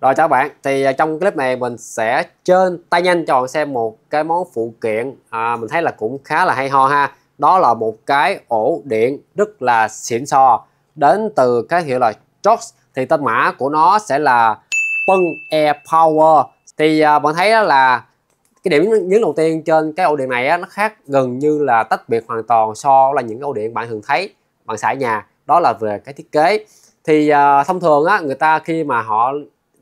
Rồi chào các bạn, thì à, trong clip này mình sẽ trên tay nhanh cho bạn xem một cái món phụ kiện à, mình thấy là cũng khá là hay ho ha. Đó là một cái ổ điện rất là xịn sò đến từ cái hiệu là Jox thì tên mã của nó sẽ là Pân Air e Power. Thì à, bạn thấy đó là cái điểm nhấn đầu tiên trên cái ổ điện này á, nó khác gần như là tách biệt hoàn toàn so là những cái ổ điện bạn thường thấy bạn xài nhà đó là về cái thiết kế thì uh, thông thường á người ta khi mà họ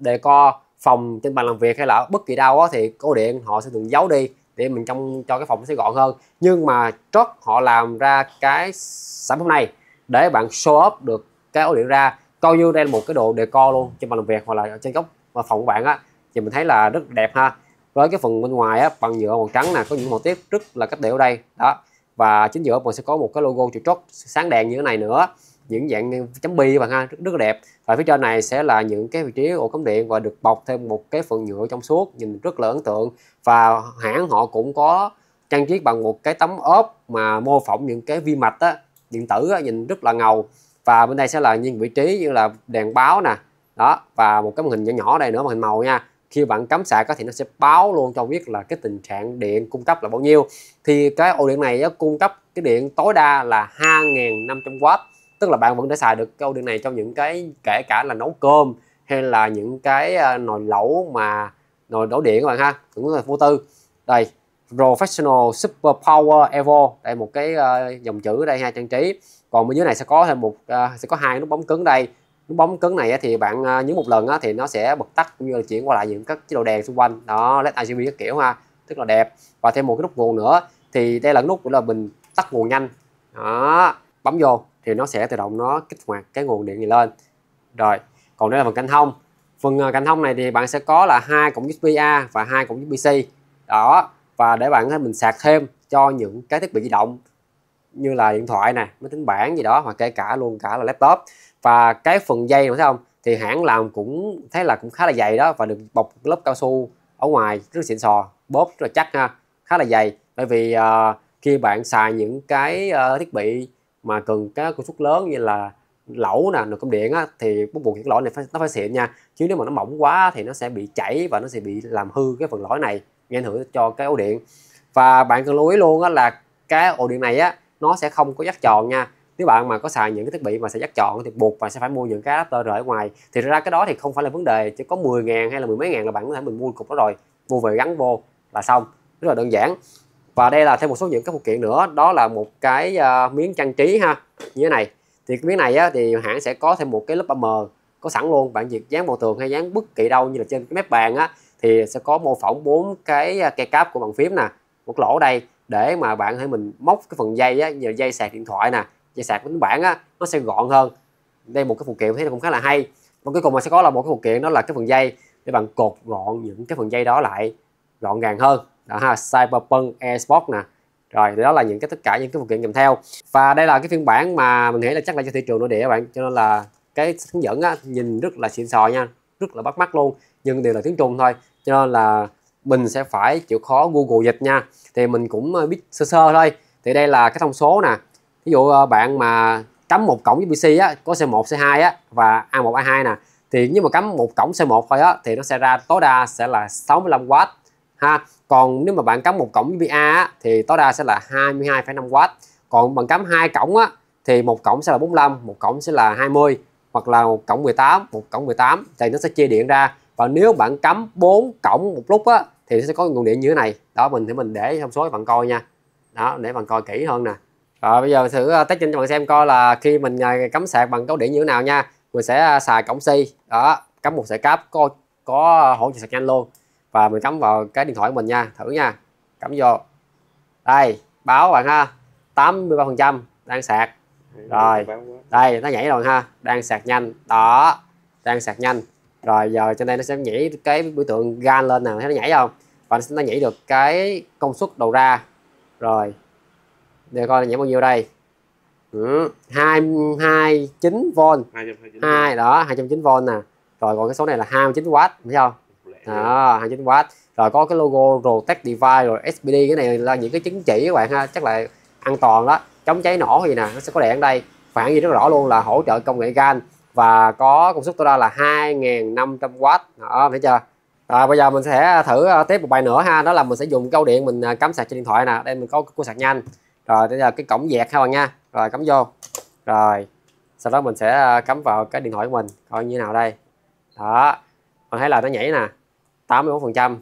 đề co phòng trên bàn làm việc hay là bất kỳ đâu thì ổ điện họ sẽ thường giấu đi để mình trong cho cái phòng sẽ gọn hơn nhưng mà trót họ làm ra cái sản phẩm này để bạn show up được cái ổ điện ra coi như đây là một cái đồ đề co luôn trên bàn làm việc hoặc là trên góc và phòng của bạn á thì mình thấy là rất đẹp ha với cái phần bên ngoài á bằng nhựa màu trắng nè có những màu tiết rất là cách điệu đây đó và chính giữa mình sẽ có một cái logo chữ trót sáng đèn như thế này nữa những dạng chấm bi bạn ha rất, rất đẹp và phía trên này sẽ là những cái vị trí ổ cắm điện và được bọc thêm một cái phần nhựa trong suốt nhìn rất là ấn tượng và hãng họ cũng có trang trí bằng một cái tấm ốp mà mô phỏng những cái vi mạch á, điện tử á, nhìn rất là ngầu và bên đây sẽ là những vị trí như là đèn báo nè đó và một cái màn hình nhỏ nhỏ đây nữa màn hình màu nha khi bạn cắm sạc thì nó sẽ báo luôn cho biết là cái tình trạng điện cung cấp là bao nhiêu thì cái ổ điện này cung cấp cái điện tối đa là 2.500W tức là bạn vẫn để xài được câu điện này trong những cái kể cả là nấu cơm hay là những cái ờ, nồi lẩu mà nồi đổ điện các bạn ha cũng là vô tư đây Professional Super Power Evo đây một cái uh, dòng chữ ở đây hai trang trí còn bên dưới này sẽ có thêm một uh, sẽ có hai nút bấm cứng đây nút bấm cứng này thì bạn uh, nhấn một lần thì nó sẽ bật tắt cũng như là chuyển qua lại những các chế độ đèn xung quanh đó led RGB các kiểu ha rất là đẹp và thêm một cái nút nguồn nữa thì đây là nút của là mình tắt nguồn nhanh đó bấm vô thì nó sẽ tự động nó kích hoạt cái nguồn điện này lên rồi còn đây là phần canh thông phần à, canh thông này thì bạn sẽ có là hai cổng USB A và hai cổng USB C đó và để bạn mình sạc thêm cho những cái thiết bị di động như là điện thoại nè máy tính bảng gì đó hoặc kể cả luôn cả là laptop và cái phần dây này thấy không thì hãng làm cũng thấy là cũng khá là dày đó và được bọc lớp cao su ở ngoài rất xịn sò bóp rất là chắc ha khá là dày bởi vì uh, khi bạn xài những cái uh, thiết bị mà cần các công suất lớn như là lẩu nè nồi cơm điện á, thì bắt buộc cái lõi này phải, nó phải xịn nha chứ nếu mà nó mỏng quá thì nó sẽ bị chảy và nó sẽ bị làm hư cái phần lõi này gây ảnh hưởng cho cái ổ điện và bạn cần lưu ý luôn á, là cái ổ điện này á nó sẽ không có dắt tròn nha nếu bạn mà có xài những cái thiết bị mà sẽ dắt tròn thì buộc và sẽ phải mua những cái adapter rời ở ngoài thì ra cái đó thì không phải là vấn đề chỉ có 10 ngàn hay là mười mấy ngàn là bạn có thể mình mua cục đó rồi mua về gắn vô là xong rất là đơn giản và đây là thêm một số những cái phụ kiện nữa đó là một cái uh, miếng trang trí ha như thế này thì cái miếng này á, thì hãng sẽ có thêm một cái lớp mờ có sẵn luôn bạn việc dán vào tường hay dán bất kỳ đâu như là trên cái mép bàn á thì sẽ có mô phỏng bốn cái cây à, cáp của bàn phím nè một lỗ đây để mà bạn hãy mình móc cái phần dây á như dây sạc điện thoại nè dây sạc tính bảng á nó sẽ gọn hơn đây một cái phụ kiện thấy cũng khá là hay và cuối cùng mà sẽ có là một cái phụ kiện đó là cái phần dây để bạn cột gọn những cái phần dây đó lại gọn gàng hơn đó ha Cyberpunk Esports nè rồi đó là những cái tất cả những cái phụ kiện kèm theo và đây là cái phiên bản mà mình nghĩ là chắc là cho thị trường nội địa các bạn cho nên là cái hướng dẫn á, nhìn rất là xịn sò nha rất là bắt mắt luôn nhưng đều là tiếng trung thôi cho nên là mình sẽ phải chịu khó google dịch nha thì mình cũng ờ, biết sơ sơ thôi thì đây là cái thông số nè ví dụ ờ, bạn mà cắm một cổng với pc á có c1 c2 á và a1 a2 nè thì nếu mà cắm một cổng c1 thôi á thì nó sẽ ra tối đa sẽ là 65w ha còn nếu mà bạn cắm một cổng USB-A thì tối đa sẽ là 22,5W còn bằng cắm hai cổng á, thì một cổng sẽ là 45 một cổng sẽ là 20 hoặc là một cổng 18 một cổng 18 thì nó sẽ chia điện ra và nếu bạn cắm 4 cổng một lúc á, thì sẽ có nguồn điện như thế này đó mình thì mình để thông số bạn coi nha đó để bạn coi kỹ hơn nè rồi bây giờ thử ờ, test nhanh cho bạn xem coi là khi mình ờ, cắm sạc bằng cấu điện như thế nào nha mình sẽ ờ, xài cổng si đó cắm một sợi cáp có có hỗ trợ sạc nhanh luôn và mình cắm vào cái điện thoại của mình nha thử nha cắm vô đây báo bạn ha 83 phần trăm đang sạc rồi đây nó nhảy rồi ha đang sạc nhanh đó đang sạc nhanh rồi giờ trên đây nó sẽ nhảy cái biểu tượng gan lên nè thấy nó nhảy không và nó nhảy được cái công suất đầu ra rồi để coi nhảy bao nhiêu đây ừ, 229V 2 đó 209V nè rồi còn cái số này là 29W thấy không Dạ. à, 2.9W rồi có cái logo Rotec Device rồi SPD cái này là những cái chứng chỉ các bạn ha chắc là an toàn đó chống cháy nổ gì nè nó sẽ có đèn đây phản gì rất rõ luôn là hỗ trợ công nghệ GaN và có công suất tối đa là 2.500W đó thấy chưa rồi bây giờ mình sẽ thử ờ, tiếp một bài nữa ha đó là mình sẽ dùng câu điện mình ờ, cắm sạc trên điện thoại nè đây mình có cua sạc nhanh rồi bây giờ cái cổng dẹt ha bạn nha rồi cắm vô rồi sau đó mình sẽ ờ, cắm vào cái điện thoại của mình coi như nào đây đó bạn thấy là nó nhảy nè 84%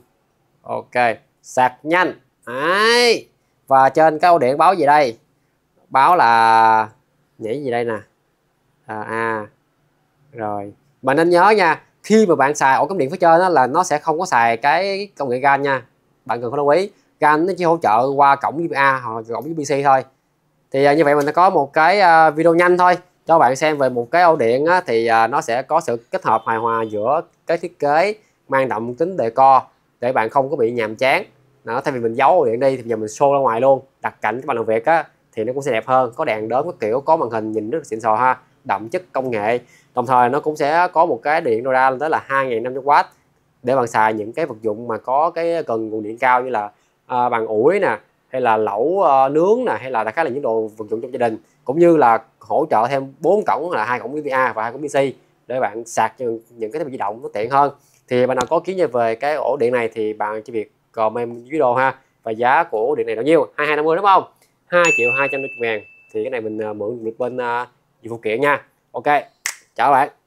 ok sạc nhanh Đấy. và trên cái ổ điện báo gì đây báo là nhảy gì đây nè à, à rồi mà nên nhớ nha khi mà bạn xài ổ cắm điện phía trên đó là nó sẽ không có xài cái công nghệ gan nha bạn cần phải lưu ý gan nó chỉ hỗ trợ qua cổng UPA hoặc cổng UPC thôi thì à, như vậy mình đã có một cái à, video nhanh thôi cho bạn xem về một cái ổ điện á, thì à, nó sẽ có sự kết hợp hài hòa giữa cái thiết kế mang đậm tính đề co để bạn không có bị nhàm chán đó thay vì mình giấu điện đi thì giờ mình show ra ngoài luôn đặt cảnh các bạn làm việc á thì nó cũng sẽ đẹp hơn có đèn đớn có kiểu có màn hình nhìn rất là xịn sò ha đậm chất công nghệ đồng thời nó cũng sẽ có một cái điện ra lên tới là 2.500W để bạn xài những cái vật dụng mà có cái cần nguồn điện cao như là à, bàn ủi nè hay là lẩu à, nướng nè hay là đại khái là những đồ vật dụng trong gia đình cũng như là hỗ trợ thêm bốn cổng là hai cổng UVA và hai cổng PC để bạn sạc cho những cái thiết bị di động nó tiện hơn thì bạn nào có kiến về cái ổ điện này thì bạn chỉ việc comment dưới đồ ha và giá của ổ điện này bao nhiêu 2250 đúng không 2 triệu 250 ngàn thì cái này mình à, mượn được bên à, dịch uh, vụ kiện nha ok chào bạn